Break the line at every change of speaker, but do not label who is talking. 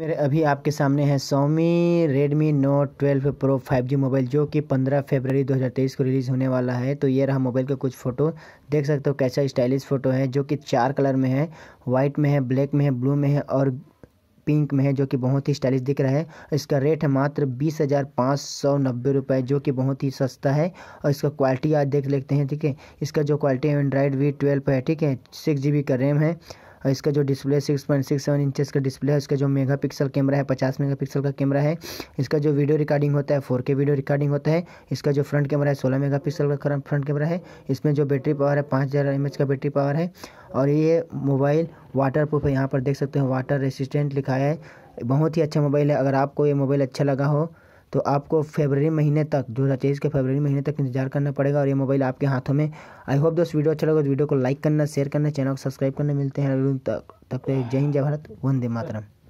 मेरे अभी आपके सामने है Xiaomi Redmi Note 12 Pro 5G mobile जो कि 15 फरवरी 2023 को रिलीज़ होने वाला है तो ये रहा मोबाइल का कुछ फ़ोटो देख सकते हो कैसा स्टाइलिश फ़ोटो है जो कि चार कलर में है वाइट में है ब्लैक में है ब्लू में है और पिंक में है जो कि बहुत ही स्टाइलिश दिख रहा है इसका रेट है मात्र बीस हज़ार पाँच सौ नब्बे रुपये जो कि बहुत ही सस्ता है और इसका क्वालिटी आज देख लेते हैं ठीक है इसका जो क्वालिटी है एंड्राइड वी ट्वेल्व है ठीक है सिक्स जी बी का रैम है और इसका जो display six point six seven inches का डिस्प्ले है इसका जो मेगा पिक्सल कैमरा है पचास मेगा पिक्सल का कैमरा है इसका जो वीडियो रिकॉर्डिंग होता है फोर के वीडियो रिकॉर्डिंग होता है इसका जो फ्रंट कैमरा है सोलह मेगा पिक्सल का फ्रंट कैमरा है इसमें जो बैटरी पावर है पाँच हज़ार एम एच का बैटरी पावर है और ये मोबाइल वाटर प्रूफ है यहाँ पर देख सकते हैं वाटर रेसिस्टेंट लिखा है बहुत ही अच्छा मोबाइल है अगर आपको ये मोबाइल अच्छा लगा हो तो आपको फरवरी महीने तक दो हज़ार के फरवरी महीने तक इंतजार करना पड़ेगा और ये मोबाइल आपके हाथों में आई होप दोस्त वीडियो अच्छा लगा तो वीडियो को लाइक करना शेयर करना चैनल को सब्सक्राइब करना मिलते हैं तक तब तक जय हिंद जय भारत वंदे मातरम